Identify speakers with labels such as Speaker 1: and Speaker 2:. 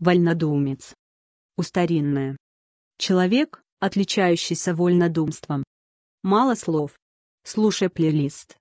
Speaker 1: вольнодумец. Устаринное. Человек, отличающийся вольнодумством. Мало слов. Слушай плейлист.